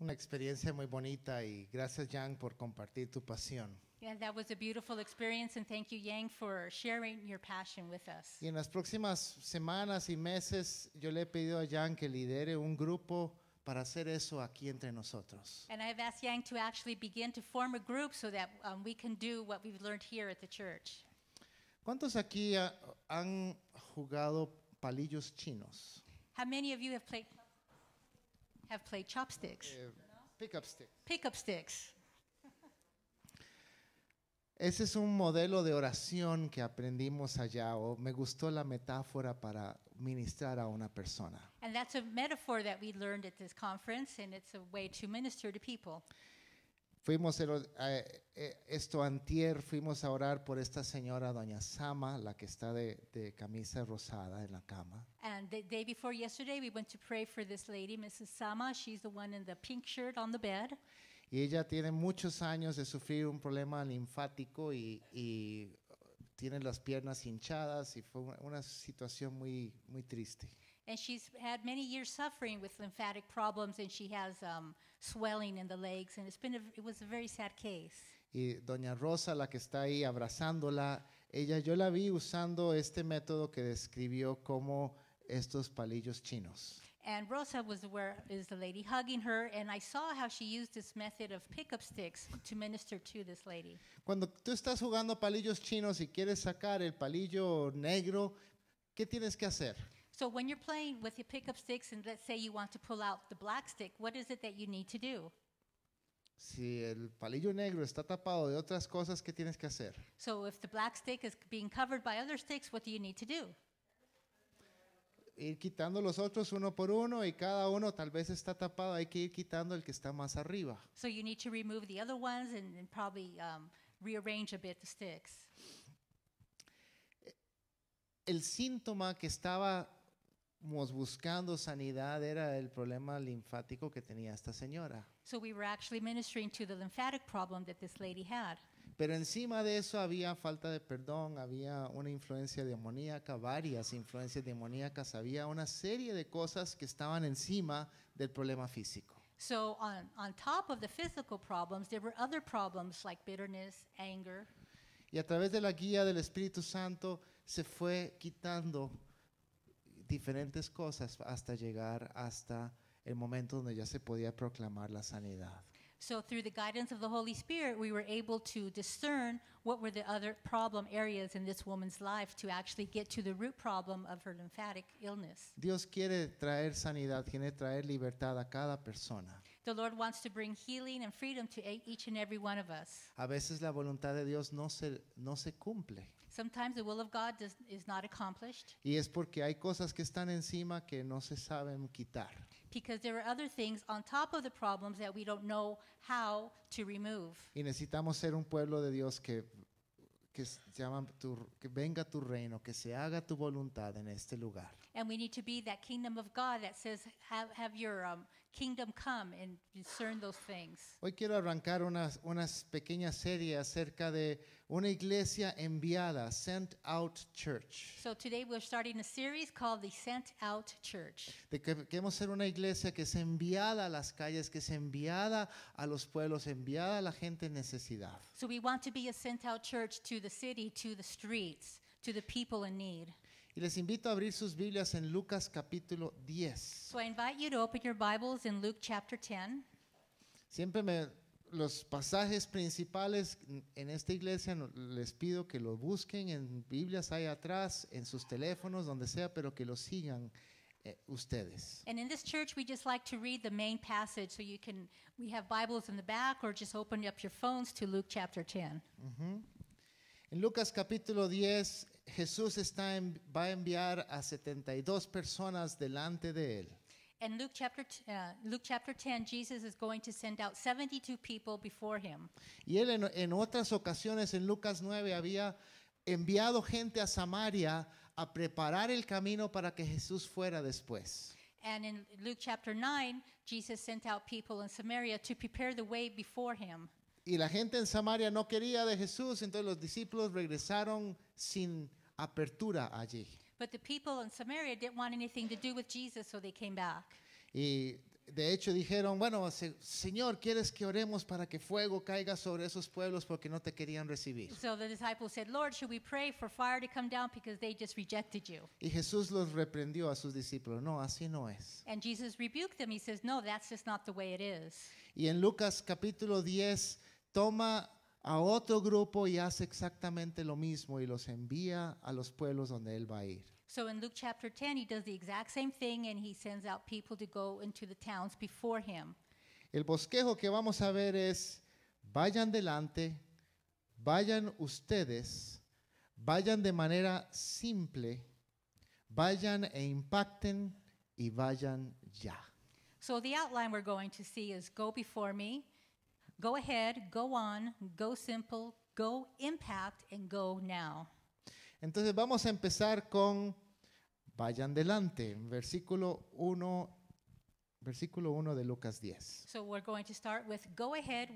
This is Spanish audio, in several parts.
Una experiencia muy bonita y gracias Yang por compartir tu pasión. Yeah, that was a beautiful experience and thank you Yang for sharing your passion with us. Y en las próximas semanas y meses yo le he pedido a Yang que lidere un grupo para hacer eso aquí entre nosotros. And I have asked Yang to actually begin to form a group so that um, we can do what we've learned here at the church. ¿Cuántos aquí ha, han jugado palillos chinos? How many of you have played have played chopsticks. Eh, pickup sticks. Pickup sticks. Ese es un modelo de oración que aprendimos allá. O me gustó la metáfora para ministrar a una persona. And that's a metaphor that we learned at this conference, and it's a way to minister to people. Fuimos, eh, eh, esto antier, fuimos a orar por esta señora, doña Sama, la que está de, camisa rosada en la cama. Y ella tiene muchos años de sufrir un problema linfático y, y tiene las piernas hinchadas y fue una situación muy, muy triste. and she's had many years suffering with lymphatic problems, and she has um, swelling in the legs, and it's been a, it was a very sad case. Y doña Rosa, la que está ahí abrazándola, ella yo la vi usando este método que describió como estos palillos chinos. And Rosa was where is the lady hugging her, and I saw how she used this method of pickup sticks to minister to this lady. Cuando tú estás jugando palillos chinos y quieres sacar el palillo negro, ¿qué tienes que hacer? So when you're playing with your pickup sticks and let's say you want to pull out the black stick, what is it that you need to do? Si el palillo negro está tapado de otras cosas, ¿qué tienes que hacer? So if the black stick is being covered by other sticks, what do you need to do? Ir quitando los otros uno por uno y cada uno tal vez está tapado, hay que ir quitando el que está más arriba. So you need to remove the other ones and, and probably um, rearrange a bit the sticks. El síntoma que estaba buscando sanidad era el problema linfático que tenía esta señora. So we were actually ministering to the lymphatic problem that this lady had. Pero encima de eso había falta de perdón, había una influencia demoníaca, varias influencias demoníacas, había una serie de cosas que estaban encima del problema físico. Y a través de la guía del Espíritu Santo se fue quitando diferentes cosas hasta llegar hasta el momento donde ya se podía proclamar la sanidad. So through the guidance of the Holy Spirit, we were able to discern what were the other problem areas in this woman's life to actually get to the root problem of her lymphatic illness. Dios quiere traer sanidad, quiere traer libertad a cada persona. The Lord wants to bring healing and freedom to each and every one of us. A veces la voluntad de Dios no se no se cumple. Sometimes the will of God does, is not accomplished. Y es porque hay cosas que están encima que no se saben quitar. Because there are other things on top of the problems that we don't know how to remove. Y necesitamos ser un pueblo de Dios que que, llaman tu, que venga tu reino, que se haga tu voluntad en este lugar. And we need to be that kingdom of God that says have, have your um, kingdom come and discern those things. Hoy quiero arrancar unas, unas pequeñas series acerca de una iglesia enviada, Sent Out Church. So today we're starting a series called the Sent Out Church. De que queremos ser una iglesia que es enviada a las calles, que es enviada a los pueblos, enviada a la gente en necesidad. So we want to be a sent out church to the city, to the streets, to the people in need. Y les invito a abrir sus Biblias en Lucas capítulo 10. So I invite you to open your Bibles in Luke chapter 10. Siempre me los pasajes principales en esta iglesia les pido que los busquen en Biblias ahí atrás, en sus teléfonos, donde sea, pero que lo sigan eh, ustedes. And in this church we just like to read the main passage so you can we have Bibles in the back or just open up your phones to Luke chapter 10. Uh -huh. En Lucas capítulo 10 Jesús está en, va a enviar a 72 personas delante de él. In Luke chapter, uh, Luke chapter 10, Jesus is going to send out 72 people before him. Y él en, en otras ocasiones, en Lucas 9, había enviado gente a Samaria a preparar el camino para que Jesús fuera después. And in Luke chapter 9, Jesus sent out people in Samaria to prepare the way before him. Y la gente en Samaria no quería de Jesús, entonces los discípulos regresaron sin apertura allí. But the people in Samaria didn't want anything to do with Jesus, so they came back. Y de hecho dijeron, bueno, Señor, ¿quieres que oremos para que fuego caiga sobre esos pueblos porque no te querían recibir? So the disciples said, Lord, should we pray for fire to come down because they just rejected you? Y Jesús los reprendió a sus discípulos, no, así no es. And Jesus rebuked them. He says, No, that's just not the way it is. Y en Lucas capítulo 10 toma a otro grupo y hace exactamente lo mismo y los envía a los pueblos donde él va a ir. So in Luke chapter 10 he does the exact same thing and he sends out people to go into the towns before him. El bosquejo que vamos a ver es vayan delante, vayan ustedes, vayan de manera simple, vayan e impacten y vayan ya. So the outline we're going to see is go before me Go ahead, go on, go simple, go impact, and go now. Entonces vamos a empezar con vayan delante, versículo 1 versículo 1 de Lucas 10. So we're going to start with go ahead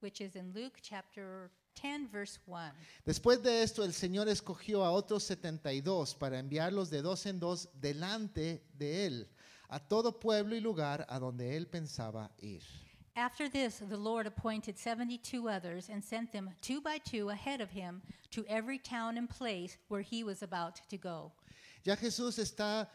which is in Luke chapter 10 verse 1. Después de esto el Señor escogió a otros 72 para enviarlos de dos en dos delante de él a todo pueblo y lugar a donde él pensaba ir. After this, the Lord appointed 72 others and sent them two by two ahead of him to every town and place where he was about to go. Ya Jesús está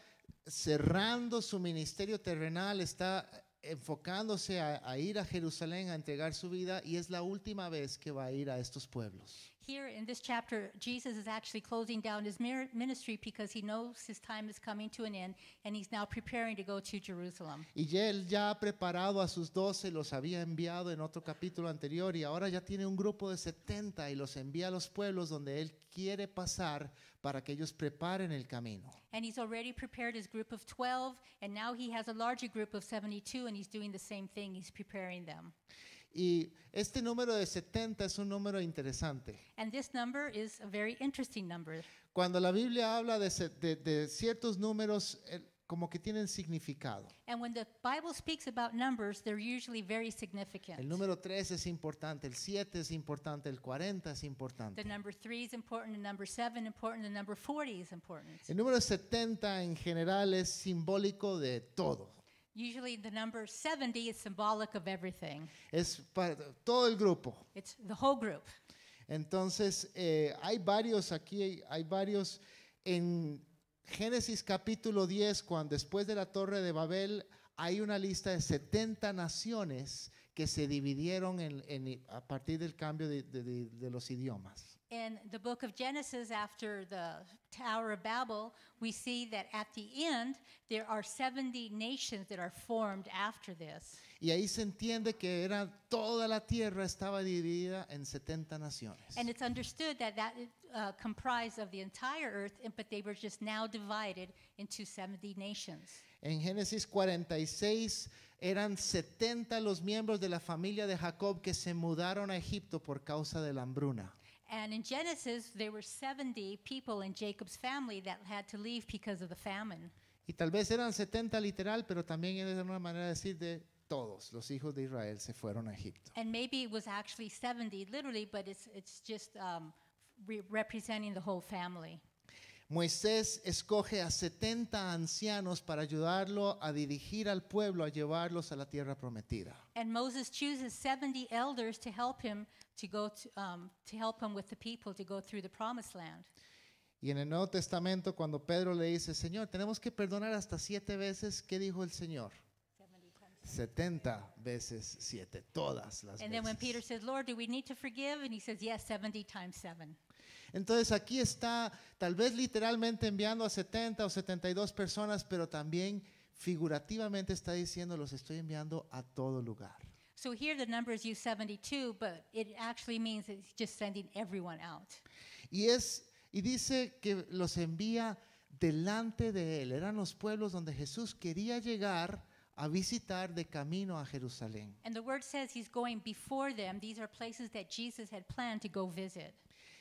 cerrando su ministerio terrenal, está enfocándose a, a ir a Jerusalén a entregar su vida y es la última vez que va a ir a estos pueblos. Here in this chapter, Jesus is actually closing down his ministry because he knows his time is coming to an end and he's now preparing to go to Jerusalem. Y él ya ha preparado a sus doce, los había enviado en otro capítulo anterior y ahora ya tiene un grupo de 70 y los envía a los pueblos donde él quiere pasar para que ellos preparen el camino. And he's already prepared his group of 12 and now he has a larger group of 72 and he's doing the same thing, he's preparing them. Y este número de 70 es un número interesante. Cuando la Biblia habla de, de- ciertos números, eh, como que tienen significado. El número 3 es importante, el 7 es importante, el 40 es importante. El número 70 en general es simbólico de todo. Usually the number 70 is symbolic of everything. Es para todo el grupo. It's the whole group. Entonces, eh, hay varios aquí, hay varios en Génesis capítulo 10, cuando después de la Torre de Babel, hay una lista de 70 naciones que se dividieron a partir del cambio de los idiomas in the book of Genesis, after the Tower of Babel, we see that at the end there are 70 nations that are formed after this. Y ahí se entiende que era toda la tierra estaba dividida en 70 naciones. And it's understood that that uh, comprised of the entire earth, but they were just now divided into 70 nations. En genesis 46 eran 70 los miembros de la familia de Jacob que se mudaron a Egipto por causa de la hambruna. And in Genesis, there were 70 people in Jacob's family that had to leave because of the famine. Y tal vez eran 70 literal, pero también de una manera de decir de todos los hijos de Israel se fueron a Egipto. And maybe it was actually 70 literally, but it's, it's just um, re representing the whole family. Moisés escoge a 70 ancianos para ayudarlo a dirigir al pueblo a llevarlos a la tierra prometida. Y en el Nuevo Testamento, cuando Pedro le dice, Señor, tenemos que perdonar hasta siete veces, ¿qué dijo el Señor? 70 veces 7, todas las 70 7. Entonces aquí está tal vez literalmente enviando a 70 o 72 personas, pero también figurativamente está diciendo, los estoy enviando a todo lugar. So Y es y dice que los envía delante de él. Eran los pueblos donde Jesús quería llegar a visitar de camino a Jerusalén. And the word says he's going before them. These are places that Jesus had planned to go visit.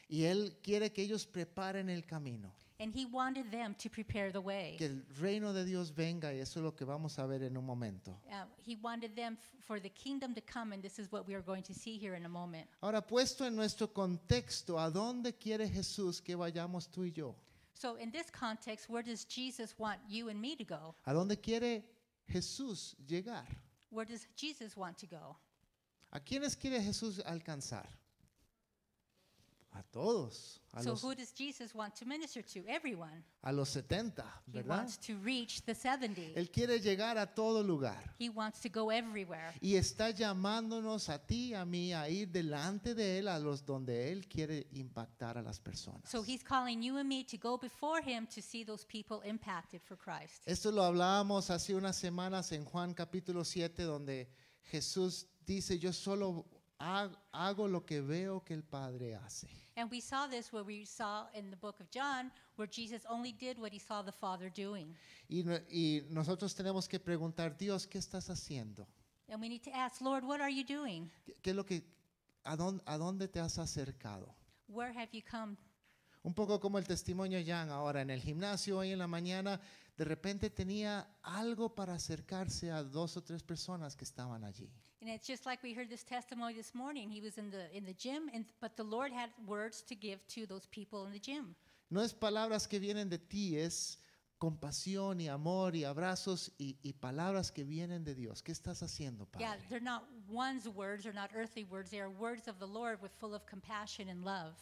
Y él quiere que ellos preparen el camino. And he wanted them to prepare the way. Que el reino de Dios venga y eso es lo que vamos a ver en un momento. Uh, he wanted them for the kingdom to come and this is what we are going to see here in a moment. Ahora puesto en nuestro contexto, ¿a dónde quiere Jesús que vayamos tú y yo? So in this context, where does Jesus want you and me to go? ¿A dónde quiere Jesús llegar? ¿A quiénes quiere Jesús alcanzar? A todos. A so los, who does Jesus want to minister to? Everyone. 70, to reach the 70. Él quiere llegar a todo lugar. He wants to go everywhere. Y está llamándonos a ti, a mí, a ir delante de él a los donde él quiere impactar a las personas. he's calling you and me to go before him to see those people impacted for Christ. Esto lo hablábamos hace unas semanas en Juan capítulo 7 donde Jesús dice, "Yo solo hago lo que veo que el Padre hace." And we saw this where we saw in the book of John where Jesus only did what he saw the Father doing. Y, y nosotros tenemos que preguntar, Dios, ¿qué estás haciendo? And we need to ask, Lord, what are you doing? ¿Qué, qué es lo que, a a dónde te has acercado? Where have you come Un poco como el testimonio de ahora en el gimnasio hoy en la mañana, de repente tenía algo para acercarse a dos o tres personas que estaban allí. No es palabras que vienen de ti, es compasión y amor y abrazos y, palabras que vienen de Dios. ¿Qué estás haciendo, Padre? they're not one's words, they're not earthly words, are words of the Lord full of compassion and love.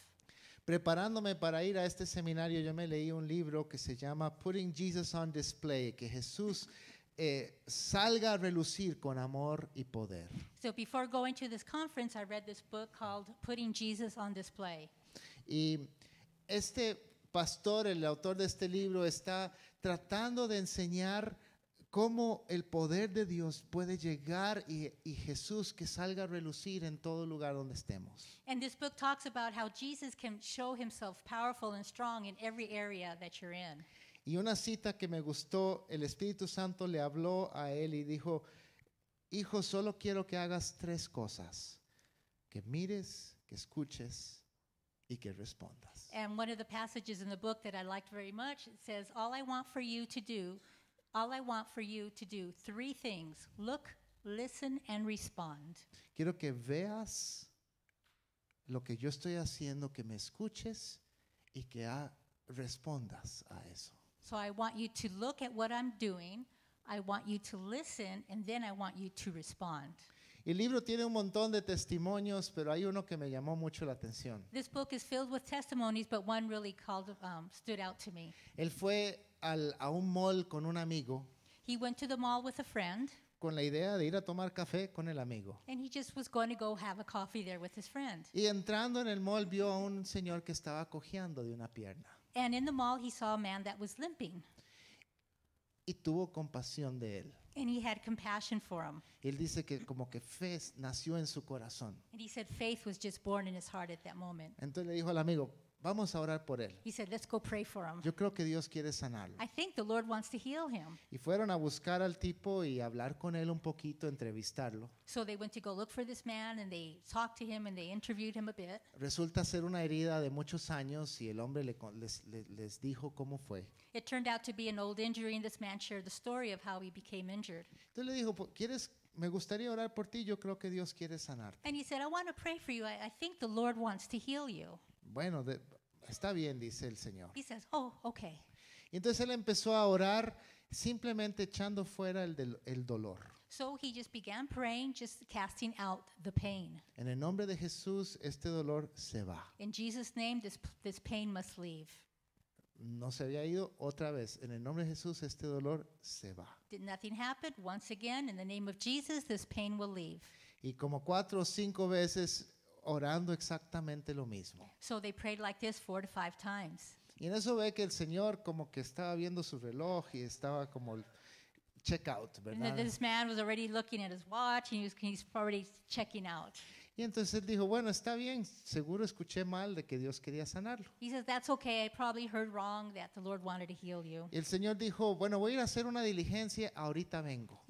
Preparándome para ir a este seminario, yo me leí un libro que se llama Putting Jesus on Display, que Jesús eh, salga a relucir con amor y poder. So before going to this conference, I read this book called Putting Jesus on Display. Y este pastor, el autor de este libro, está tratando de enseñar cómo el poder de Dios puede llegar y, Jesús que salga a relucir en todo lugar donde estemos. Y una cita que me gustó, el Espíritu Santo le habló a él y dijo, hijo, solo quiero que hagas tres cosas, que mires, que escuches y que respondas. And one of the passages in the book that I liked very much, it says, all I want for you to do All I want for you to do three things: look, listen and respond. Quiero que veas lo que yo estoy haciendo, que me escuches y que a, respondas a eso. So I want you to look at what I'm doing, I want you to listen and then I want you to respond. El libro tiene un montón de testimonios, pero hay uno que me llamó mucho la atención. Él fue al, a un mall con un amigo con la idea de ir a tomar café con el amigo. Y entrando en el mall vio a un señor que estaba cojeando de una pierna y tuvo compasión de él. And he had compassion for him. Él dice que como que fe nació en su corazón. And he said faith was just born in his heart at that moment. Entonces le dijo al amigo, Vamos a orar por él. He said, let's go pray for him. Yo creo que Dios quiere sanarlo. I think the Lord wants to heal him. Y fueron a buscar al tipo y hablar con él un poquito, entrevistarlo. So they went to look for this man and they talked to him and they interviewed him a bit. Resulta ser una herida de muchos años y el hombre le, les, les dijo cómo fue. It turned out to be an old injury and this man shared the story of how he became injured. Entonces le dijo, pues, ¿quieres me gustaría orar por ti, yo creo que Dios quiere sanarte. And he said, I want to pray for you. I, I think the Lord wants to heal you bueno, está bien, dice el Señor. Oh, y entonces él empezó a orar simplemente echando fuera el, dolor. En el nombre de Jesús, este dolor se va. No se había ido otra vez. En el nombre de Jesús, este dolor se va. Y como cuatro o cinco veces orando exactamente lo mismo. Y en eso ve que el Señor como que estaba viendo su reloj y estaba como check out, ¿verdad? Y entonces él dijo, bueno, está bien, seguro escuché mal de que Dios quería sanarlo. Y el Señor dijo, bueno, voy a ir a hacer una diligencia, ahorita vengo.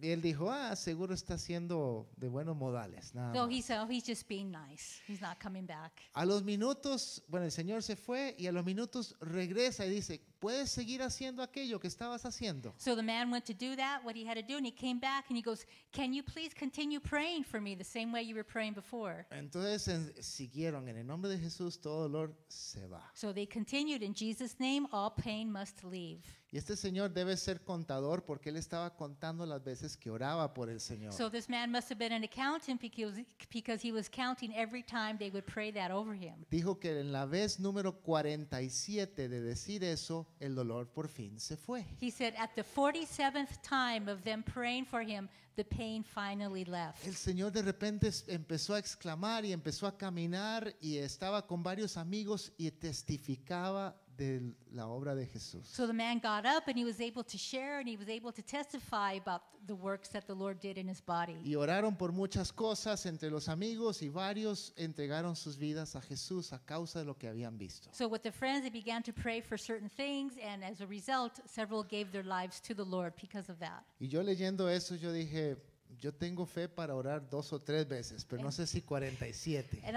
Y él dijo, ah, seguro está haciendo de buenos modales. no, uh, he's just being nice. He's not coming back. A los minutos, bueno, el Señor se fue y a los minutos regresa y dice, puedes seguir haciendo aquello que estabas haciendo. So the man went to do that, what he had to do, and he came back and he goes, "Can you please continue praying for me the same way you were praying before?" Entonces siguieron en el nombre de Jesús todo dolor se va. So they continued in Jesus' name, all pain must leave. Y este señor debe ser contador porque él estaba contando las veces que oraba por el Señor. So this man must have been an accountant because because he was counting every time they would pray that over him. Dijo que en la vez número 47 de decir eso el dolor por fin se fue. He said at the 47th time of them praying for him, the pain finally left. El Señor de repente empezó a exclamar y empezó a caminar y estaba con varios amigos y testificaba de la obra de Jesús. So the man got up and he was able to share and he was able to testify about the works that the Lord did in his body. Y oraron por muchas cosas entre los amigos y varios entregaron sus vidas a Jesús a causa de lo que habían visto. So with the friends they began to pray for certain things and as a result several gave their lives to the Lord because of that. Y yo leyendo eso yo dije yo tengo fe para orar dos o tres veces, pero no sé si 47. but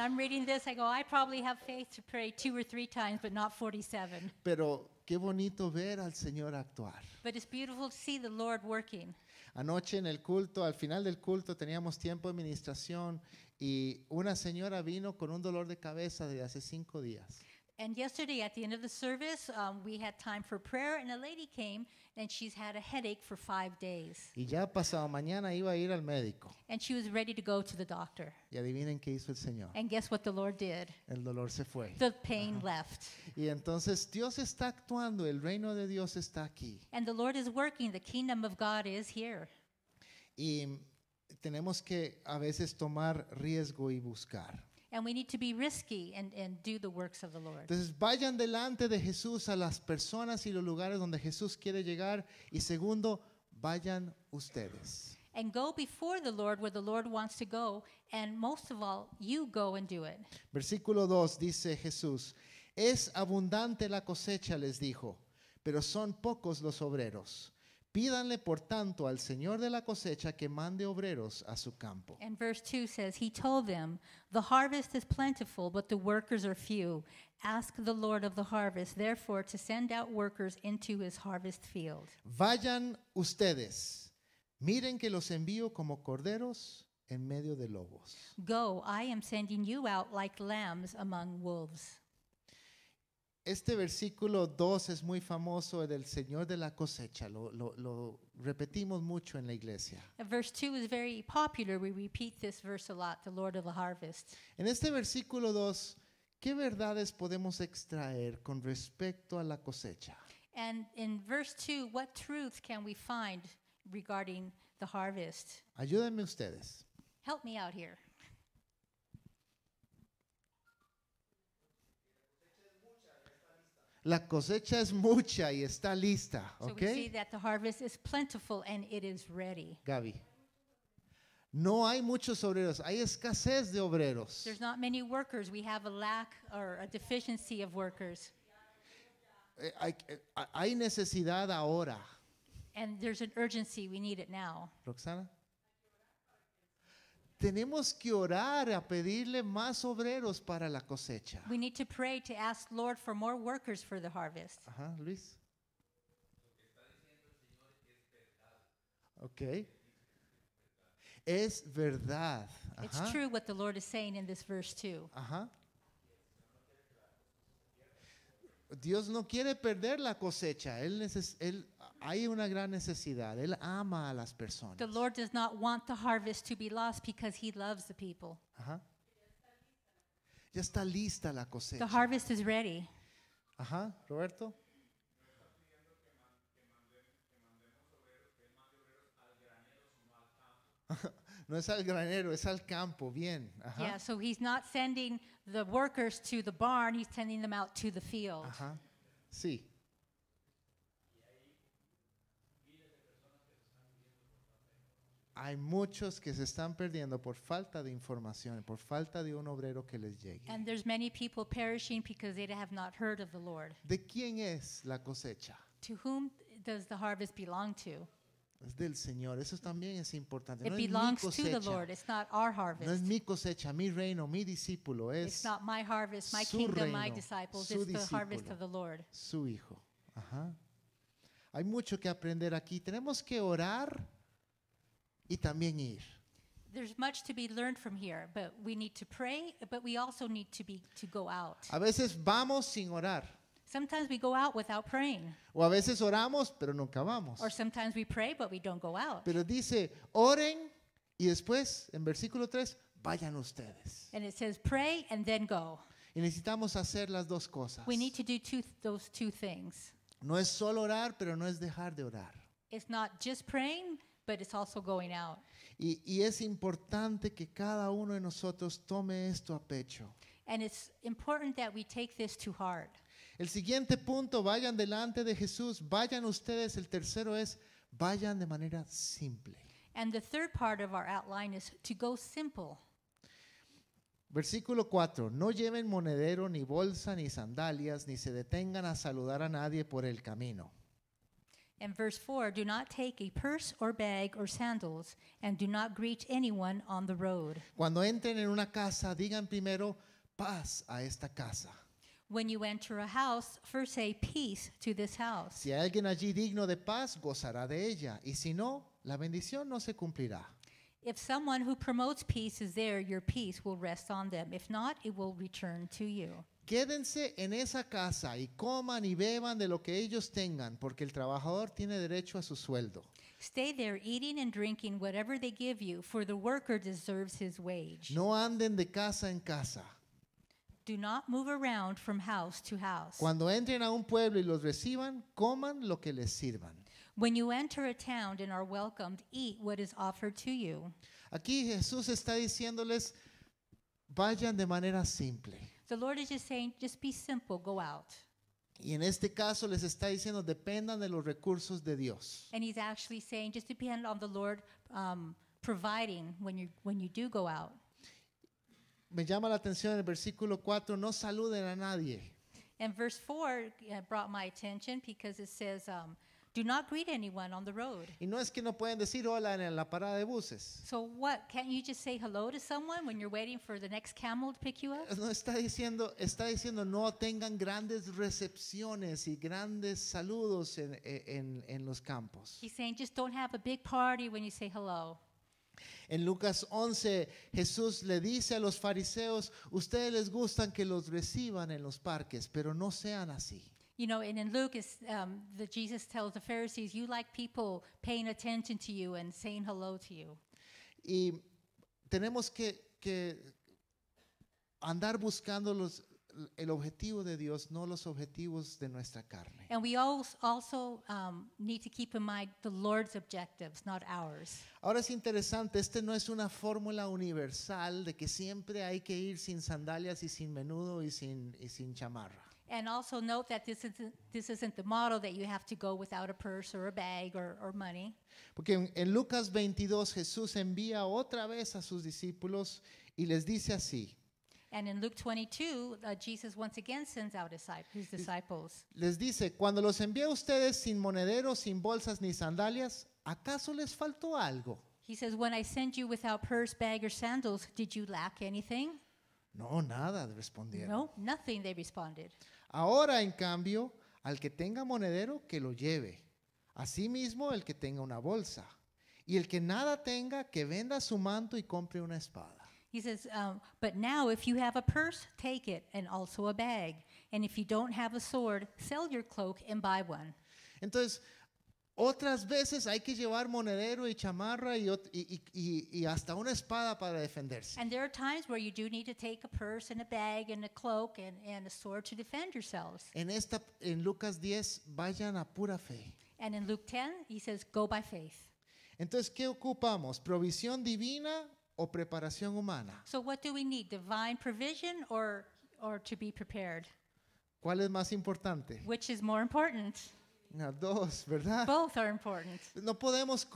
Pero qué bonito ver al Señor actuar. it's beautiful to see the Lord working. Anoche en el culto, al final del culto teníamos tiempo de administración y una señora vino con un dolor de cabeza de hace cinco días. And yesterday at the end of the service, um, we had time for prayer, and a lady came and she's had a headache for five days. Y ya pasado mañana iba a ir al médico. And she was ready to go to the doctor. Y adivinen qué hizo el Señor. And guess what the Lord did? El dolor se fue. The pain left. Y entonces Dios está actuando, el reino de Dios está aquí. And the Lord is working, the kingdom of God is here. Y tenemos que a veces tomar riesgo y buscar. Entonces vayan delante de Jesús a las personas y los lugares donde Jesús quiere llegar. Y segundo, vayan ustedes. And go before the Lord where the Lord wants to go. And most of all, you go and do it. Versículo 2 dice Jesús, es abundante la cosecha, les dijo, pero son pocos los obreros. Pídanle por tanto al Señor de la cosecha que mande obreros a su campo. And verse 2 says, He told them, The harvest is plentiful, but the workers are few. Ask the Lord of the harvest, therefore, to send out workers into his harvest field. Vayan ustedes, miren que los envío como corderos en medio de lobos. Go, I am sending you out like lambs among wolves. Este versículo 2 es muy famoso del Señor de la cosecha. Lo, repetimos mucho en la iglesia. En este versículo 2, ¿qué verdades podemos extraer con respecto a la cosecha? And Ayúdenme ustedes. me out here. la cosecha es mucha y está lista. So we see that the harvest is plentiful and it is ready. Gaby. No hay muchos obreros, hay escasez de obreros. There's not many workers. We have a lack or a deficiency of workers. Eh, eh, hay necesidad ahora. And there's an urgency. We need it now. Roxana. Tenemos que orar a pedirle más obreros para la cosecha. We need to pray to ask Lord for more workers for the harvest. Ajá, Luis. Okay. Es verdad. Ajá. It's true what the Lord is saying in this verse too. Ajá. Dios no quiere perder la cosecha. Él, él hay una gran necesidad. Él ama a las personas. The Lord does not want the harvest to be lost because he loves the people. Ajá. Ya está lista la cosecha. The harvest is ready. Ajá, Roberto. No es al granero, es al campo, bien. Ajá. Yeah, so he's not sending the workers to the barn, he's sending them out to the field. Ajá. Sí. hay muchos que se están perdiendo por falta de información, por falta de un obrero que les llegue. ¿De quién es la cosecha? Es del Señor. Eso también es importante. no es mi cosecha. mi reino, mi discípulo. Es su my Su hijo. Ajá. Hay mucho que aprender aquí. Tenemos que orar y también ir. There's much to be learned from here, but we need to pray, but we also need to be to go out. A veces vamos sin orar. Sometimes we go out without praying. O a veces oramos, pero nunca vamos. Or sometimes we pray, but we don't go out. Pero dice, oren y después, en versículo 3, vayan ustedes. And it says, pray and then go. Y necesitamos hacer las dos cosas. We need to do two, those two things. No es solo orar, pero no es dejar de orar. It's not just praying, y, es importante que cada uno de nosotros tome esto a pecho. And it's important that we take this to heart. El siguiente punto, vayan delante de Jesús, vayan ustedes. El tercero es, vayan de manera simple. And the third part of our outline is to go simple. Versículo 4. No lleven monedero, ni bolsa, ni sandalias, ni se detengan a saludar a nadie por el camino. And verse 4 Do not take a purse or bag or sandals, and do not greet anyone on the road. Cuando entren en una casa, digan primero paz a esta casa. When you enter a house, first say peace to this house. Si hay alguien allí digno de paz, gozará de ella, y si no, la bendición no se cumplirá. If someone who promotes peace is there, your peace will rest on them. If not, it will return to you. Quédense en esa casa y coman y beban de lo que ellos tengan, porque el trabajador tiene derecho a su sueldo. No anden de casa en casa. Cuando entren a un pueblo y los reciban, coman lo que les sirvan. Aquí Jesús está diciéndoles, vayan de manera simple. The Lord is just saying, just be simple, go out. Y en este caso les está diciendo, dependan de los recursos de Dios. And he's actually saying, just depend on the Lord um, providing when you, when you do go out. Me llama la atención en el versículo 4, no saluden a nadie. And verse 4 uh, brought my attention because it says, um, Do not greet anyone on the road. Y no es que no pueden decir hola en la parada de buses. So what? Can't you just say hello to someone when you're waiting for the next camel to pick you up? No está diciendo, está diciendo no tengan grandes recepciones y grandes saludos en, en, en los campos. He's saying just don't have a big party when you say hello. En Lucas 11, Jesús le dice a los fariseos, ustedes les gustan que los reciban en los parques, pero no sean así. You know, and in Luke, is um, the Jesus tells the Pharisees, "You like people paying attention to you and saying hello to you." Y tenemos que, que andar buscando los, el objetivo de Dios, no los objetivos de nuestra carne. And we also also um, need to keep in mind the Lord's objectives, not ours. Ahora es interesante, este no es una fórmula universal de que siempre hay que ir sin sandalias y sin menudo y sin, y sin chamarra. And also note that this isn't, this isn't the model that you have to go without a purse or a bag or, or money. Porque en, en Lucas 22 Jesús envía otra vez a sus discípulos y les dice así. And in Luke 22, uh, Jesus once again sends out his, his disciples. Les dice, cuando los envía a ustedes sin monederos, sin bolsas ni sandalias, ¿acaso les faltó algo? He says, when I sent you without purse, bag or sandals, did you lack anything? No, nada, respondieron. No, nothing they responded. Ahora, en cambio, al que tenga monedero, que lo lleve. Asimismo, el que tenga una bolsa. Y el que nada tenga, que venda su manto y compre una espada. He says, um, But now if you have a purse, take it, and also a bag. And if you don't have a sword, sell your cloak and buy one. Entonces, Otras veces hay que llevar monedero y chamarra y, y, y, y, hasta una espada para defenderse. And there are times where you do need to take a purse and a bag and a cloak and, and a sword to defend yourselves. En esta en Lucas 10 vayan a pura fe. And in Luke 10 he says go by faith. Entonces, ¿qué ocupamos? ¿Provisión divina o preparación humana? So what do we need? Divine provision or or to be prepared? ¿Cuál es más importante? Which is more important? dos, ¿verdad? No podemos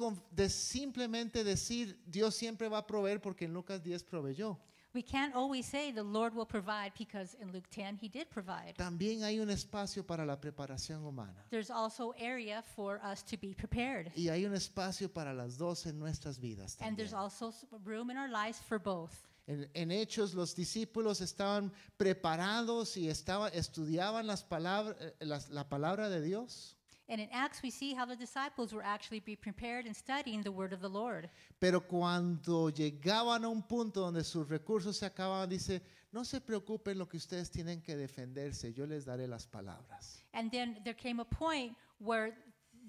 simplemente decir Dios siempre va a proveer porque en Lucas 10 proveyó. We can't always say the Lord will provide because in Luke he did provide. También hay un espacio para la preparación humana. There's also area for us to be prepared. Y hay un espacio para las dos en nuestras vidas también. And there's also room in our lives for both. En, Hechos los discípulos estaban preparados y estaba, estudiaban las palabras eh, la palabra de Dios. And in Acts we see how the disciples were actually be prepared and studying the word of the Lord. Pero cuando llegaban a un punto donde sus recursos se acababan, dice, no se preocupen lo que ustedes tienen que defenderse, yo les daré las palabras. And then there came a point where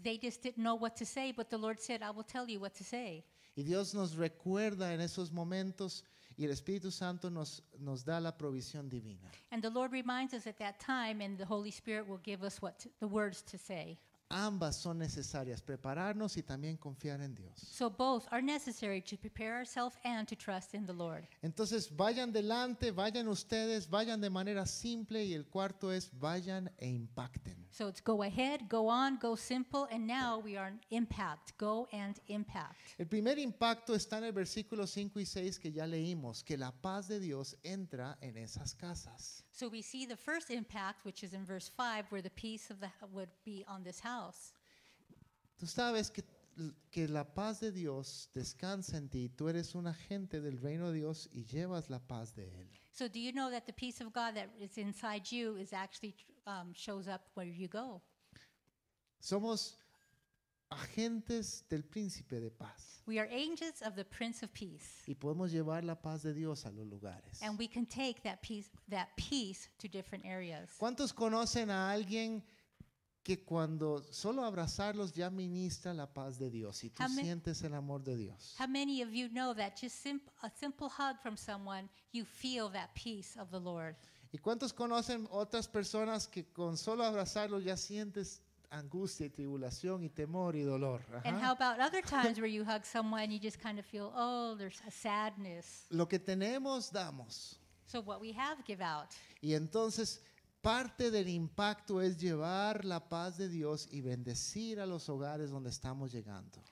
they just didn't know what to say, but the Lord said, I will tell you what to say. Y Dios nos recuerda en esos momentos y el Espíritu Santo nos, nos da la provisión divina. And the Lord reminds us at that time, and the Holy Spirit will give us what to- the words to say. Ambas son necesarias, prepararnos y también confiar en Dios. So both are necessary to prepare ourselves and to trust in the Lord. Entonces vayan delante, vayan ustedes, vayan de manera simple y el cuarto es vayan e impacten. So it's go ahead, go on, go simple, and now we are impact. Go and impact. El primer impacto está en el versículo 5 y 6 que ya leímos, que la paz de Dios entra en esas casas. So we see the first impact, which is in verse 5, where the peace of the would be on this house. Tú sabes que que la paz de Dios descansa en ti. Tú eres un agente del reino de Dios y llevas la paz de él. So do you know that the peace of God that is inside you is actually um, shows up where you go. Somos agentes del príncipe de paz. We are agents of the Prince of Peace. Y podemos llevar la paz de Dios a los lugares. And we can take that peace, that peace to different areas. ¿Cuántos conocen a alguien que cuando solo abrazarlos ya ministra la paz de Dios y tú many, sientes el amor de Dios? How many of you know that just simp a simple hug from someone you feel that peace of the Lord? ¿Y cuántos conocen otras personas que con solo abrazarlo ya sientes angustia y tribulación y temor y dolor? Lo que tenemos damos. Y entonces parte del impacto es llevar la paz de Dios y bendecir a los hogares donde estamos llegando.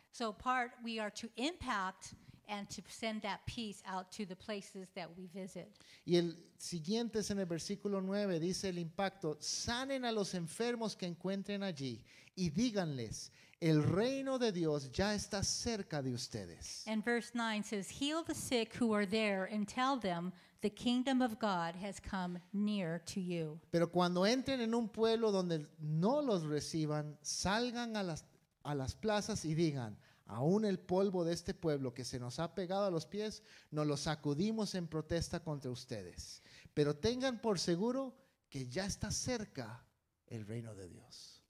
and to send that peace out to the places that we visit. Y el siguiente es en el versículo 9, dice el impacto, sanen a los enfermos que encuentren allí y díganles, el reino de Dios ya está cerca de ustedes. And verse 9 says, heal the sick who are there and tell them the kingdom of God has come near to you. Pero cuando entren en un pueblo donde no los reciban, salgan a las, a las plazas y digan, Aún el polvo de este pueblo que se nos ha pegado a los pies, nos lo sacudimos en protesta contra ustedes. Pero tengan por seguro que ya está cerca el reino de Dios.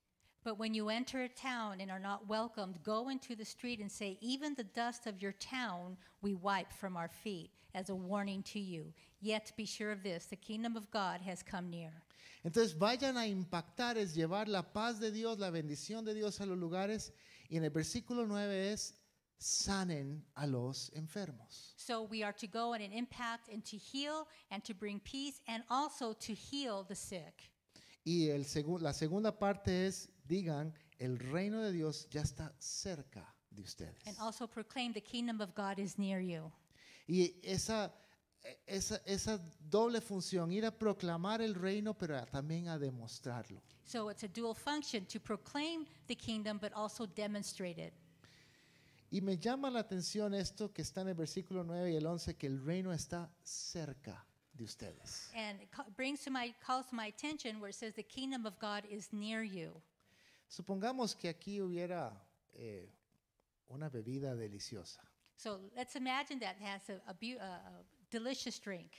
But when you enter a town and are not welcomed, go into the street and say, Even the dust of your town we wipe from our feet, as a warning to you. Yet be sure of this the kingdom of God has come near. Entonces vayan a impactar, es llevar la paz de Dios, la bendición de Dios a los lugares. Y en el versículo 9 es sanen a los enfermos. Y el la segunda parte es digan el reino de Dios ya está cerca de ustedes. Y esa esa, esa doble función, ir a proclamar el reino, pero también a demostrarlo. So it's a dual function to proclaim the kingdom but also demonstrate it. Y me llama la atención esto que está en el versículo 9 y el 11 que el reino está cerca de ustedes. And it brings to my calls to my attention where it says the kingdom of God is near you. Supongamos que aquí hubiera eh, una bebida deliciosa. So let's imagine that has a, a, a delicious drink.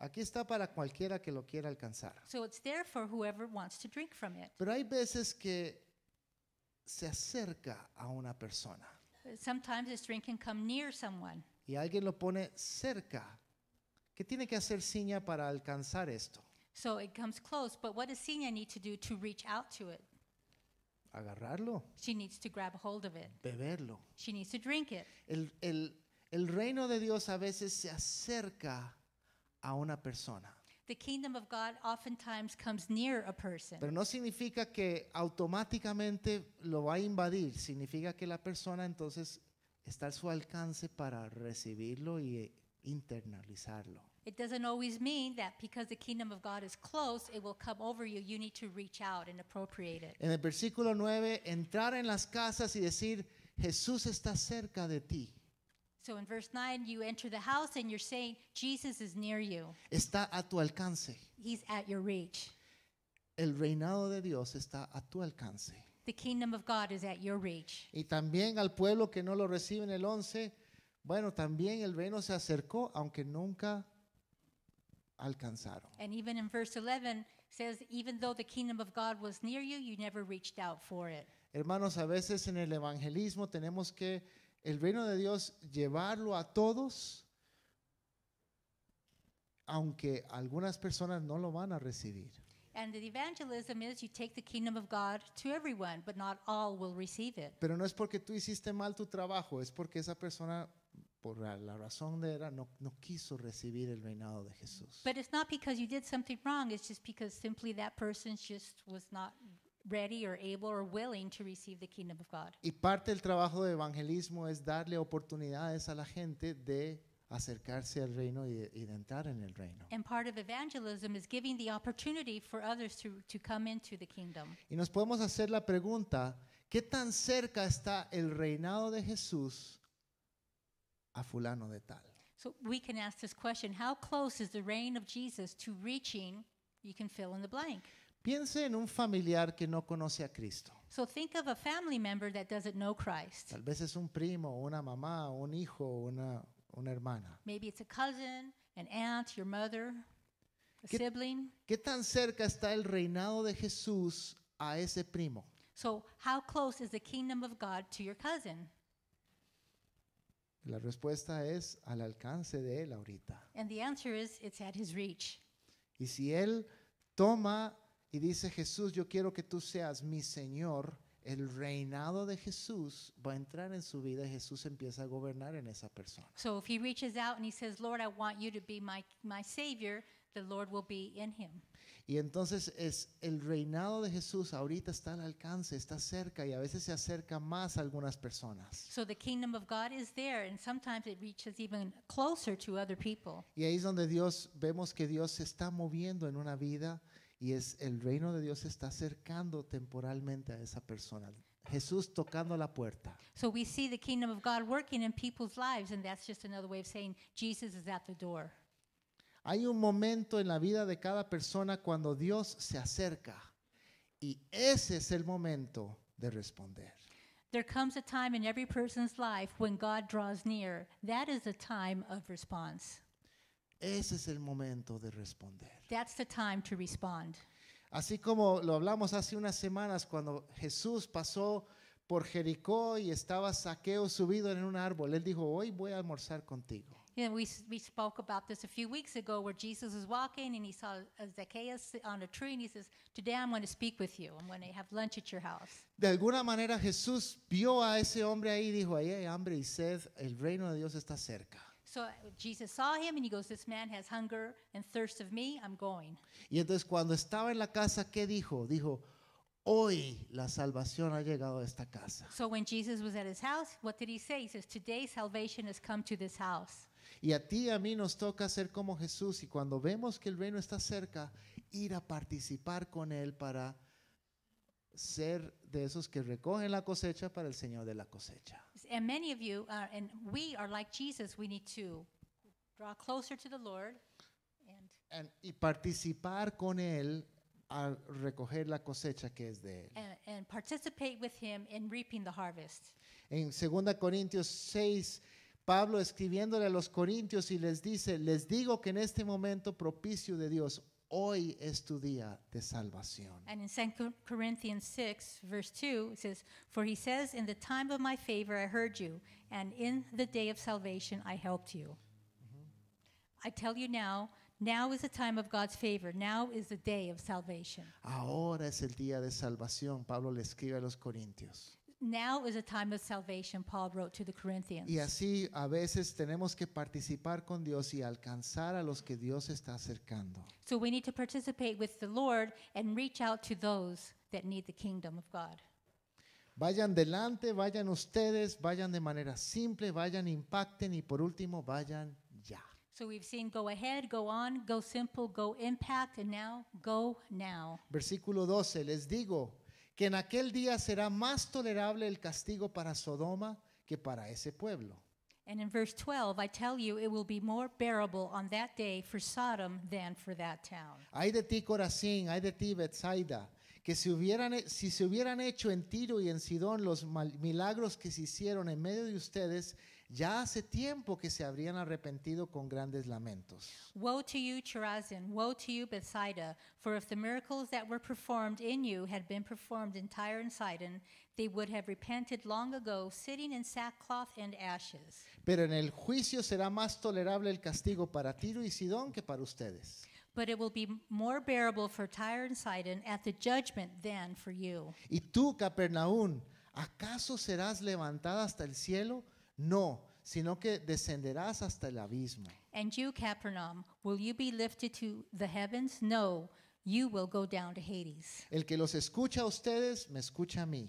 Aquí está para cualquiera que lo quiera alcanzar. So it's there for whoever wants to drink from it. Pero hay veces que se acerca a una persona. Sometimes this drink can come near someone. Y alguien lo pone cerca. ¿Qué tiene que hacer Siña para alcanzar esto? So it comes close, but what does Siña need to do to reach out to it? Agarrarlo. She needs to grab hold of it. Beberlo. She needs to drink it. El, el, el reino de Dios a veces se acerca a una persona. Pero no significa que automáticamente lo va a invadir, significa que la persona entonces está a su alcance para recibirlo y internalizarlo. close, reach out and appropriate it. En el versículo 9, entrar en las casas y decir, Jesús está cerca de ti. So in verse 9, you enter the house and you're saying, Jesus is near you. Está a tu alcance. He's at your reach. El reinado de Dios está a tu alcance. The kingdom of God is at your reach. Y también al pueblo que no lo recibe en el 11, bueno, también el reino se acercó, aunque nunca alcanzaron. And even in verse 11 says, even though the kingdom of God was near you, you never reached out for it. Hermanos, a veces en el evangelismo tenemos que el reino de Dios, llevarlo a todos, aunque algunas personas no lo van a recibir. Pero no es porque tú hiciste mal tu trabajo, es porque esa persona por la, razón de era no, no quiso recibir el reinado de Jesús. ready or able or willing to receive the kingdom of God. Y parte del trabajo de evangelismo es darle oportunidades a la gente de acercarse al reino y de, y de entrar en el reino. And part of evangelism is giving the opportunity for others to, to come into the kingdom. Y nos podemos hacer la pregunta, ¿qué tan cerca está el reinado de Jesús a fulano de tal? So we can ask this question, how close is the reign of Jesus to reaching, you can fill in the blank. Piense en un familiar que no conoce a Cristo. Tal vez es un primo, una mamá, un hijo, una, una hermana. ¿Qué, tan cerca está el reinado de Jesús a ese primo? La respuesta es al alcance de él ahorita. Y si él toma y dice Jesús, yo quiero que tú seas mi Señor. El reinado de Jesús va a entrar en su vida y Jesús empieza a gobernar en esa persona. and Y entonces es el reinado de Jesús ahorita está al alcance, está cerca y a veces se acerca más a algunas personas. Y ahí es donde Dios vemos que Dios se está moviendo en una vida. Y es el reino de Dios se está acercando temporalmente a esa persona. Jesús tocando la puerta. So we see the kingdom of God working in people's lives and that's just another way of saying Jesus is at the door. Hay un momento en la vida de cada persona cuando Dios se acerca y ese es el momento de responder. There comes a time in every person's life when God draws near. That is a time of response. Ese es el momento de responder. Así como lo hablamos hace unas semanas cuando Jesús pasó por Jericó y estaba saqueo subido en un árbol, él dijo, "Hoy voy a almorzar contigo." a De alguna manera Jesús vio a ese hombre ahí y dijo, ahí hay hambre y sed, el reino de Dios está cerca. So Jesus saw him and he goes, this man has hunger and thirst of me, I'm going. Y entonces cuando estaba en la casa, ¿qué dijo? Dijo, hoy la salvación ha llegado a esta casa. So when Jesus was at his house, what did he say? He says, today salvation has come to this house. Y a ti y a mí nos toca ser como Jesús y cuando vemos que el reino está cerca, ir a participar con él para ser de esos que recogen la cosecha para el Señor de la cosecha. And many of you are, we are like Jesus, we need y participar con Él al recoger la cosecha que es de Él. participate with him in reaping the harvest. En 2 Corintios 6, Pablo escribiéndole a los Corintios y les dice, les digo que en este momento propicio de Dios, Hoy es tu día de salvación. And in 2 Corinthians 6, verse 2, it says, For he says, In the time of my favor I heard you, and in the day of salvation I helped you. Mm-hmm. I tell you now, now is the time of God's favor. Now is the day of salvation. Ahora es el día de salvación. Pablo le escribe a los Corintios. Now is a time of salvation, Paul wrote to the Corinthians. Y así a veces tenemos que participar con Dios y alcanzar a los que Dios está acercando. So we need to participate with the Lord and reach out to those that need the kingdom of God. Vayan delante, vayan ustedes, vayan de manera simple, vayan, impacten y por último vayan ya. So we've seen go ahead, go on, go simple, go impact and now go now. Versículo 12, les digo, que en aquel día será más tolerable el castigo para Sodoma que para ese pueblo. And 12, Ay de ti Corazín, ay de ti Bethsaida, que si, si se hubieran hecho en Tiro y en Sidón los milagros que se hicieron en medio de ustedes, ya hace tiempo que se habrían arrepentido con grandes lamentos. Woe to you, Chorazin! Woe to you, Bethsaida! For if the miracles that were performed in you had been performed in Tyre and Sidon, they would have repented long ago, sitting in sackcloth and ashes. Pero en el juicio será más tolerable el castigo para Tiro y Sidón que para ustedes. But it will be more bearable for Tyre and Sidon at the judgment than for you. Y tú, Capernaum, ¿acaso serás levantada hasta el cielo? No, sino que descenderás hasta el abismo. And you, Capernaum, will you be lifted to the heavens? No, you will go down to Hades. El que los escucha a ustedes, me escucha a mí.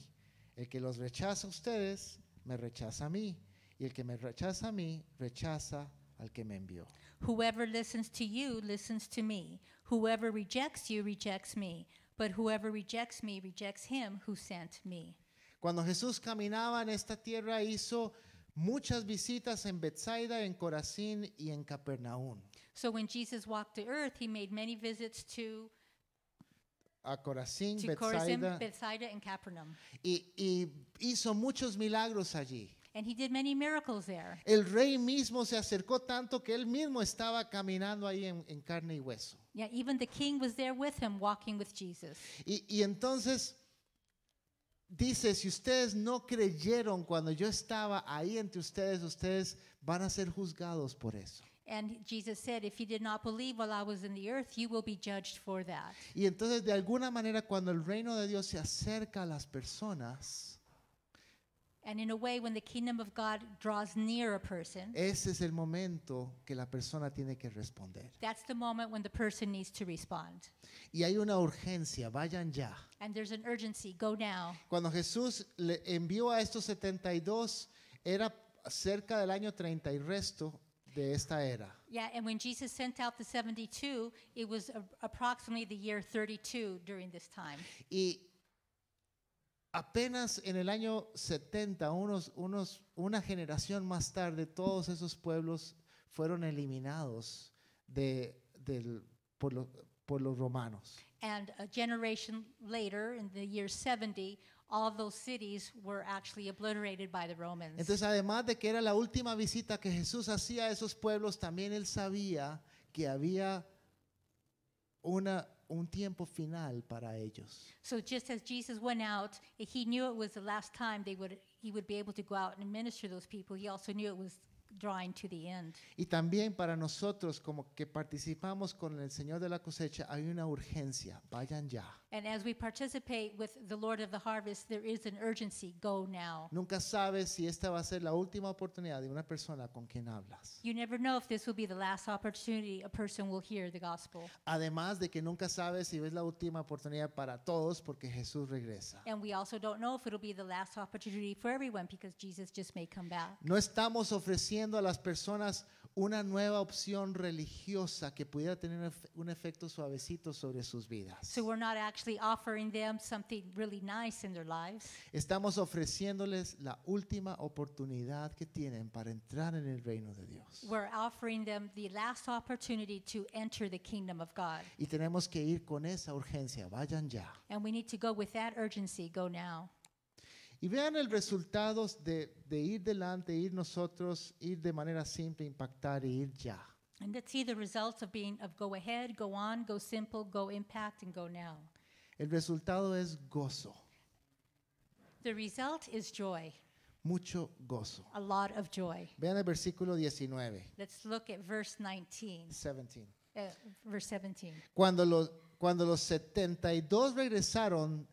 El que los rechaza a ustedes, me rechaza a mí. Y el que me rechaza a mí, rechaza al que me envió. Whoever listens to you listens to me. Whoever rejects you rejects me. But whoever rejects me rejects him who sent me. Cuando Jesús caminaba en esta tierra hizo muchas visitas en Bethsaida, en Corazín y en Capernaum. So when Jesus walked the earth, he made many visits to a Corazín, Bethsaida, Bethsaida and Capernaum. Y, y hizo muchos milagros allí. And he did many miracles there. El rey mismo se acercó tanto que él mismo estaba caminando ahí en, en carne y hueso. Yeah, even the king was there with him, walking with Jesus. Y, y entonces dice, si ustedes no creyeron cuando yo estaba ahí entre ustedes, ustedes van a ser juzgados por eso. Y entonces de alguna manera cuando el reino de Dios se acerca a las personas, And in a way, when the kingdom of God draws near a person, ese es el momento que la persona tiene que responder. that's the moment when the person needs to respond. Y hay una urgencia, vayan ya. And there's an urgency go now. Cuando Jesús le envió a estos 72, era cerca del año 30 y resto de esta era. Yeah, and when Jesus sent out the 72, it was approximately the year 32 during this time. Y apenas en el año 70, unos, unos, una generación más tarde, todos esos pueblos fueron eliminados por, los romanos. And a generation later, in the year 70, all those cities were actually obliterated by the Romans. Entonces, además de que era la última visita que Jesús hacía a esos pueblos, también él sabía que había una un tiempo final para ellos. So just as Jesus went out, he knew it was the last time they would he would be able to go out and minister to those people. He also knew it was drawing to the end. Y también para nosotros como que participamos con el Señor de la cosecha hay una urgencia, vayan ya. And as we participate with the Lord of the harvest there is an urgency, go now. Nunca sabes si esta va a ser la última oportunidad de una persona con quien hablas. You never know if this will be the last opportunity a person will hear the gospel. Además de que nunca sabes si es la última oportunidad para todos porque Jesús regresa. And we also don't know if it'll be the last opportunity for everyone because Jesus just may come back. No estamos ofreciendo a las personas una nueva opción religiosa que pudiera tener un efecto suavecito sobre sus vidas. Estamos ofreciéndoles la última oportunidad que tienen para entrar en el reino de Dios. Y tenemos que ir con esa urgencia, vayan ya. Y vean el resultado de, de, ir delante, ir nosotros, ir de manera simple, impactar y ir ya. And let's see the results of being of go ahead, go on, go simple, go impact and go now. El resultado es gozo. The result is joy. Mucho gozo. A lot of joy. Vean el versículo 19. Let's look at verse 19. 17. Uh, verse 17. Cuando los cuando los 72 regresaron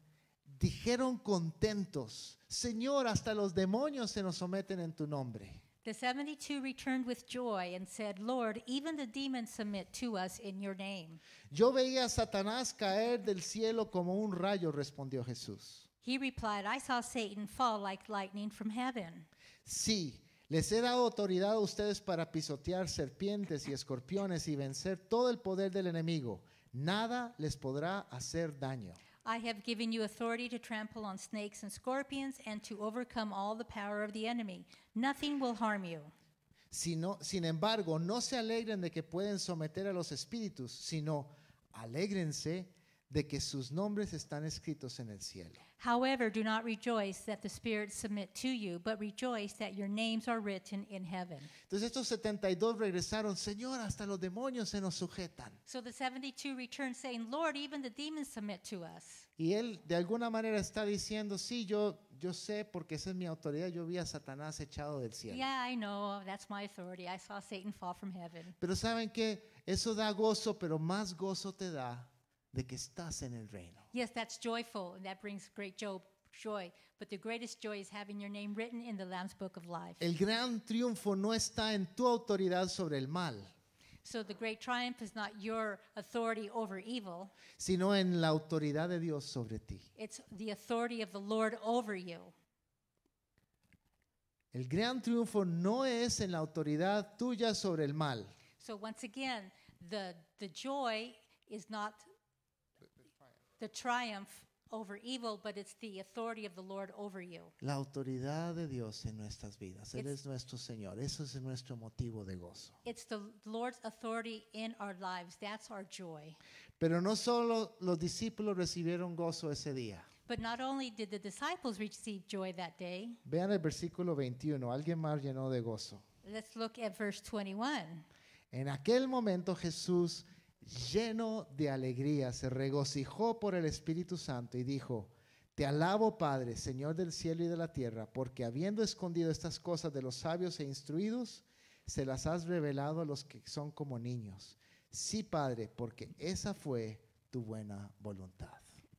dijeron contentos, Señor, hasta los demonios se nos someten en tu nombre. Yo veía a Satanás caer del cielo como un rayo, respondió Jesús. He replied, I saw Satan fall like lightning from heaven. Sí, les he dado autoridad a ustedes para pisotear serpientes y escorpiones y vencer todo el poder del enemigo. Nada les podrá hacer daño. I have given you authority to trample on snakes and scorpions and to overcome all the power of the enemy. Nothing will harm you. Sino, sin embargo, no se alegren de que pueden someter a los espíritus, sino alégrense de que sus nombres están escritos en el cielo. However, do not rejoice that the spirits submit to you, but rejoice that your names are written in heaven. Entonces estos 72 regresaron, Señor, hasta los demonios se nos sujetan. So the 72 returned saying, Lord, even the demons submit to us. Y él de alguna manera está diciendo, sí, yo yo sé porque esa es mi autoridad, yo vi a Satanás echado del cielo. Yeah, I know, that's my authority. I saw Satan fall from heaven. Pero saben que eso da gozo, pero más gozo te da de que estás en el reino. Yes, that's joyful and that brings great joy, joy, but the greatest joy is having your name written in the Lamb's book of life. El gran triunfo no está en tu autoridad sobre el mal. So the great triumph is not your authority over evil, sino en la autoridad de Dios sobre ti. it's the authority of the Lord over you. El gran triunfo no es en la autoridad tuya sobre el mal, So once again, the the joy is not la autoridad de Dios en nuestras vidas. Él es nuestro Señor. Eso es nuestro motivo de gozo. It's the Lord's authority in our lives. That's our joy. Pero no solo los discípulos recibieron gozo ese día. Vean el versículo 21. Alguien más llenó de gozo. let's look at verse 21. En aquel momento Jesús lleno de alegría, se regocijó por el Espíritu Santo y dijo, te alabo Padre, Señor del cielo y de la tierra, porque habiendo escondido estas cosas de los sabios e instruidos, se las has revelado a los que son como niños. Sí, Padre, porque esa fue tu buena voluntad.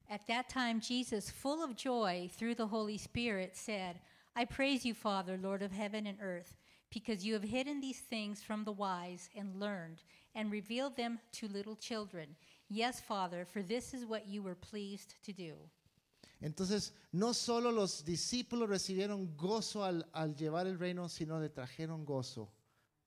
At that time, Jesus, full of joy through the Holy Spirit, said, I praise you, Father, Lord of heaven and earth, because you have hidden these things from the wise and learned them to little children. Yes, Father, for this is what you were pleased to do. Entonces, no solo los discípulos recibieron gozo al, llevar el reino, sino le trajeron gozo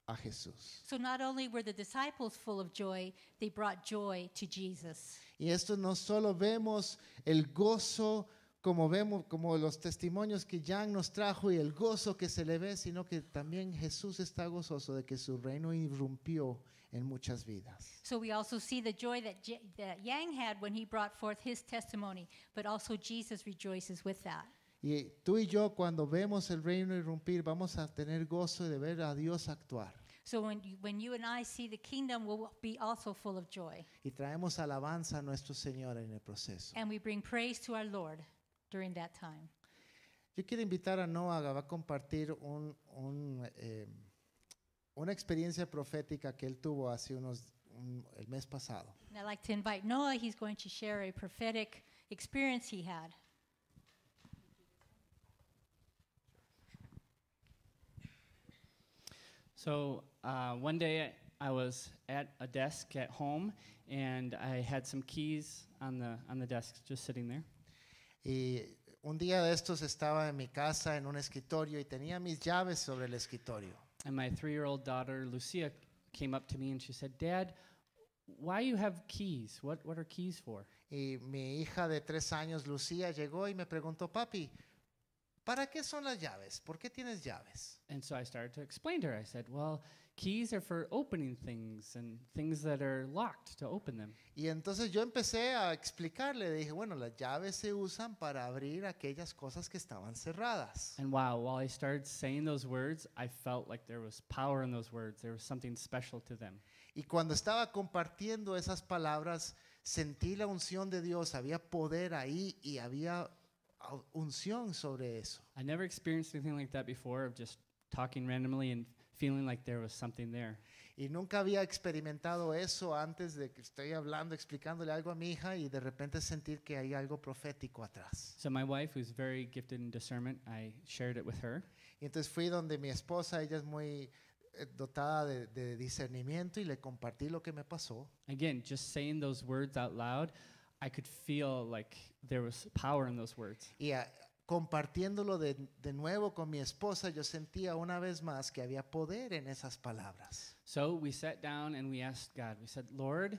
a Jesús. So not only were the disciples full of joy, they brought joy to Jesus. Y esto no solo vemos el gozo como vemos como los testimonios que Jan nos trajo y el gozo que se le ve, sino que también Jesús está gozoso de que su reino irrumpió en muchas vidas. So we also see the joy that, J- that Yang had when he brought forth his testimony, but also Jesus rejoices with that. Y tú y yo cuando vemos el reino irrumpir vamos a tener gozo de ver a Dios actuar So when when you and I see the kingdom, we'll be also full of joy. y traemos alabanza a nuestro Señor en el proceso. And we bring praise to our Lord during that time. Yo quiero invitar a Noah, va a compartir un, un, eh, una experiencia profética que él tuvo hace unos un, el mes pasado. I'd like to Noah. He's going a prophetic experience he had. So uh, one day I was at a desk at home, and I had some keys on the on the desk, just sitting there. Y un día de estos estaba en mi casa en un escritorio y tenía mis llaves sobre el escritorio. and my three year old daughter, Lucia, came up to me and she said, Dad, why you have keys? What, what are keys for? Y mi hija de tres años, Lucía, llegó y me preguntó, papi, ¿para qué son las llaves? ¿Por qué tienes llaves? And so I started to explain to her. I said, well, Keys are for opening things and things that are locked to open them. Y entonces yo empecé a explicarle, dije, bueno, las llaves se usan para abrir aquellas cosas que estaban cerradas. And wow, while I started saying those words, I felt like there was power in those words. There was something special to them. Y cuando estaba compartiendo esas palabras, sentí la unción de Dios, había poder ahí y había unción sobre eso. I never experienced anything like that before of just talking randomly and feeling like there was something there. Y nunca había experimentado eso antes de que estoy hablando, explicándole algo a mi hija y de repente sentir que hay algo profético atrás. So my wife, who's very gifted in discernment, I shared it with her. Y entonces fui donde mi esposa, ella es muy eh, dotada de, de discernimiento y le compartí lo que me pasó. Again, just saying those words out loud, I could feel like there was power in those words. Yeah compartiéndolo de, de, nuevo con mi esposa, yo sentía una vez más que había poder en esas palabras. So we sat down and we asked God. We said, "Lord,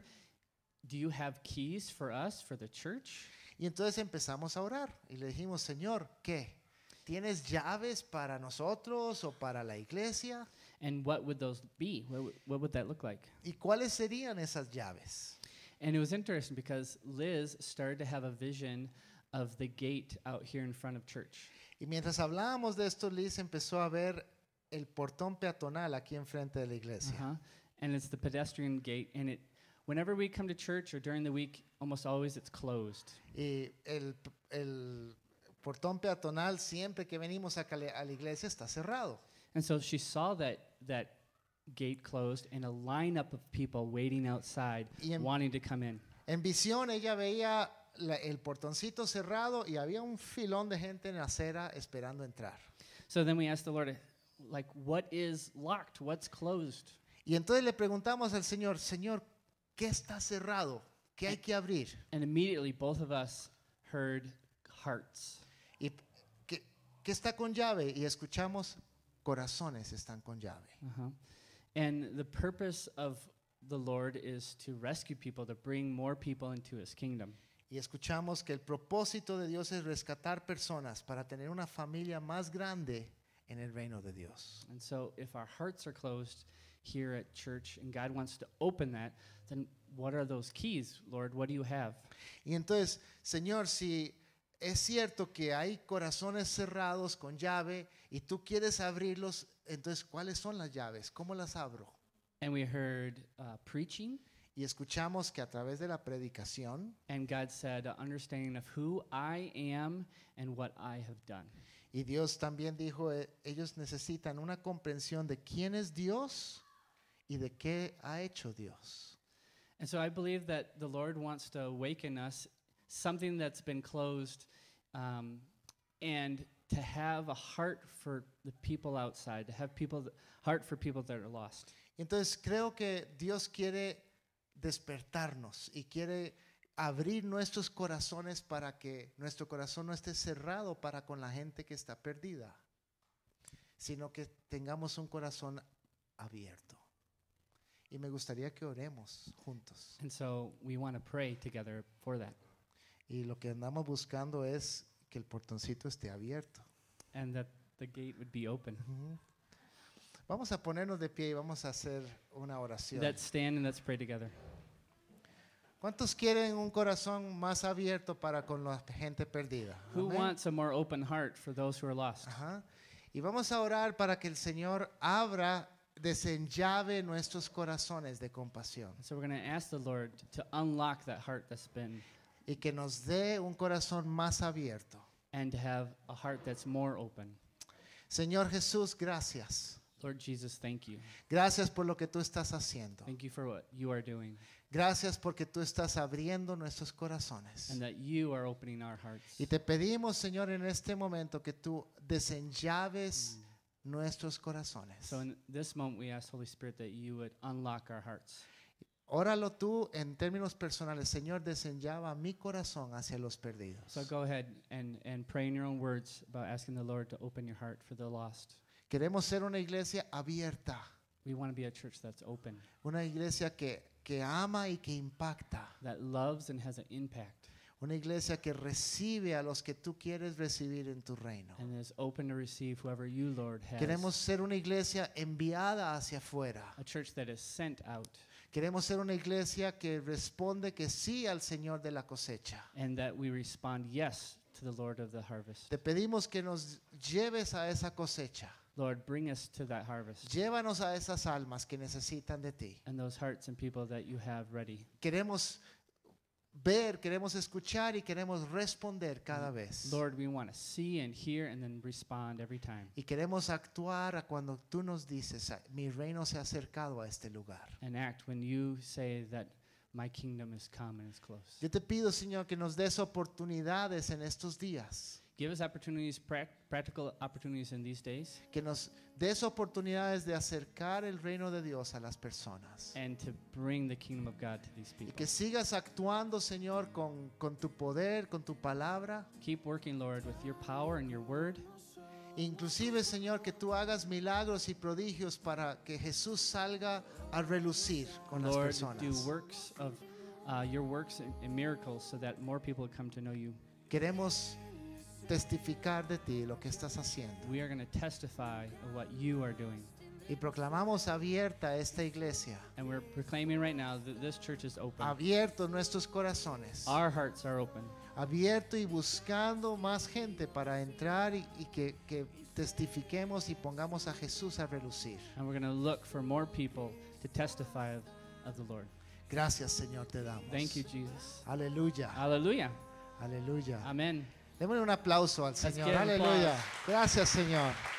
do you have keys for us for the church?" Y entonces empezamos a orar y le dijimos, "Señor, ¿qué? ¿Tienes llaves para nosotros o para la iglesia?" And what would those be? What would, what would that look like? ¿Y cuáles serían esas llaves? And it was interesting because Liz started to have a vision of the gate out here in front of church. Y mientras hablábamos de esto, Liz empezó a ver el portón peatonal aquí enfrente de la iglesia. Uh -huh. And it's the pedestrian gate and it whenever we come to church or during the week, almost always it's closed. Y el, el portón peatonal siempre que venimos acá a la iglesia está cerrado. And so she saw that that gate closed and a lineup of people waiting outside en, wanting to come in. En visión ella veía el portoncito cerrado y había un filón de gente en la acera esperando entrar. So then we asked the Lord, like, what is locked? What's closed? Y entonces le preguntamos al Señor, Señor, ¿qué está cerrado? ¿Qué hay que abrir? And immediately both of us heard hearts. ¿Y qué, qué está con llave? Y escuchamos, corazones están con llave. Uh -huh. And the purpose of the Lord is to rescue people, to bring more people into his kingdom y escuchamos que el propósito de Dios es rescatar personas para tener una familia más grande en el reino de Dios. Y entonces, Señor, si es cierto que hay corazones cerrados con llave y tú quieres abrirlos, entonces ¿cuáles son las llaves? ¿Cómo las abro? And we heard uh, preaching Y escuchamos que a través de la predicación and God said, understanding of who I am and what I have done. y Dios también dijo, eh, ellos necesitan una comprensión de quién es Dios y de qué ha hecho Dios. And so I believe that the Lord wants to awaken us something that's been closed um, and to have a heart for the people outside, to have people heart for people that are lost. Entonces creo que Dios quiere despertarnos y quiere abrir nuestros corazones para que nuestro corazón no esté cerrado para con la gente que está perdida, sino que tengamos un corazón abierto. Y me gustaría que oremos juntos. Y lo que andamos buscando es que el portoncito esté abierto. gate would be open. Vamos a ponernos de pie y vamos a hacer una oración. Let's stand and let's pray together. ¿Cuántos quieren un corazón más abierto para con la gente perdida? Who wants a more open heart for those who are lost? Ajá. Y vamos a orar para que el Señor abra, desenllave nuestros corazones de compasión. So we're going to ask the Lord to unlock that heart that's been y que nos dé un corazón más abierto. and have a heart that's more open. Señor Jesús, gracias. Lord Jesus, thank you. Gracias por lo que tú estás haciendo. Thank you for what you are doing. Gracias porque tú estás abriendo nuestros corazones. Y te pedimos, Señor, en este momento que tú desenllaves nuestros corazones. So in this moment we ask Holy Spirit that you would unlock our hearts. Óralo tú en términos personales, Señor, desenllava mi corazón hacia los perdidos. So go ahead and pray in your own words about asking the Lord to open your heart for the lost. Queremos ser una iglesia abierta. We want to be a church that's open. Una iglesia que que ama y que impacta. Una iglesia que recibe a los que tú quieres recibir en tu reino. Queremos ser una iglesia enviada hacia afuera. Queremos ser una iglesia que responde que sí al Señor de la cosecha. And that we respond yes to the Lord of the harvest. Te pedimos que nos lleves a esa cosecha. Lord, bring us to that harvest Llévanos a esas almas que necesitan de ti. and those hearts and people that you have ready. Queremos ver, queremos escuchar y queremos responder cada mm. vez. Lord, we want to see and hear and then respond every time. Y queremos actuar a cuando tú nos dices, mi reino se ha acercado a este lugar. And act when you say that My kingdom is come and it's close. Yo te pido, Señor, que nos des oportunidades en estos días. Give us opportunities, practical opportunities in these days. Que nos des oportunidades de acercar el reino de Dios a las personas. And to bring the kingdom of God to these people. Y que sigas actuando, Señor, con, con tu poder, con tu palabra. Keep working, Lord, with your power and your word. Inclusive, Señor, que tú hagas milagros y prodigios para que Jesús salga a relucir con Lord, las personas. Do works of, uh, your works and miracles so that more people come to know you. Queremos testificar de ti lo que estás haciendo. We are going to testify of what you are doing. Y proclamamos abierta esta iglesia. And we're proclaiming right now that this church is open. Abiertos nuestros corazones. Our hearts are open abierto y buscando más gente para entrar y, que, testifiquemos y pongamos a Jesús a relucir. Gracias, Señor, te damos. Thank you, Jesus. Aleluya. Aleluya. Aleluya. Amén. Démosle un aplauso al Señor. Aleluya. Gracias, Señor.